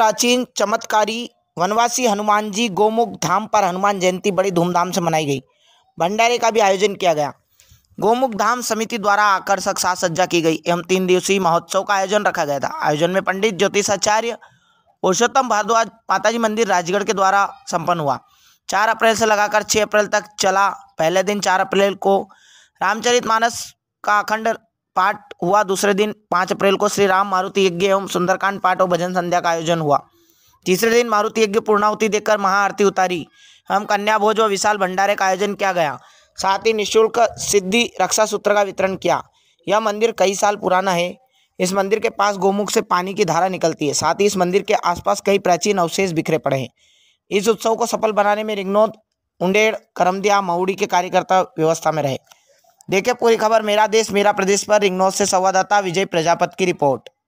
प्राचीन चमत्कारी वनवासी हनुमान जी गोमुख धाम पर हनुमान जयंती बड़ी धूमधाम से मनाई गई भंडारे का भी आयोजन किया गया गोमुख धाम समिति द्वारा आकर्षक साज सज्जा की गई एवं तीन दिवसीय महोत्सव का आयोजन रखा गया था आयोजन में पंडित ज्योतिषाचार्य पुरुषोत्तम भारद्वाज माताजी मंदिर राजगढ़ के द्वारा संपन्न हुआ चार अप्रैल से लगाकर छः अप्रैल तक चला पहले दिन चार अप्रैल को रामचरितमानस का अखंड पाठ हुआ दूसरे दिन पाँच अप्रैल को श्री राम मारुति यज्ञ एवं सुंदरकांड पाठ और भजन संध्या का आयोजन हुआ तीसरे दिन मारुति यज्ञ पूर्णाहुति देकर महाआरती उतारी हम कन्या भोज व विशाल भंडारे का आयोजन किया गया साथ ही निःशुल्क सिद्धि रक्षा सूत्र का वितरण किया यह मंदिर कई साल पुराना है इस मंदिर के पास गोमुख से पानी की धारा निकलती है साथ ही इस मंदिर के आसपास कई प्राचीन अवशेष बिखरे पड़े हैं इस उत्सव को सफल बनाने में रिग्नोद उंडेड़ करमदिया मऊड़ी के कार्यकर्ता व्यवस्था में रहे देखिए पूरी खबर मेरा देश मेरा प्रदेश पर रिंगनोद से संवाददाता विजय प्रजापत की रिपोर्ट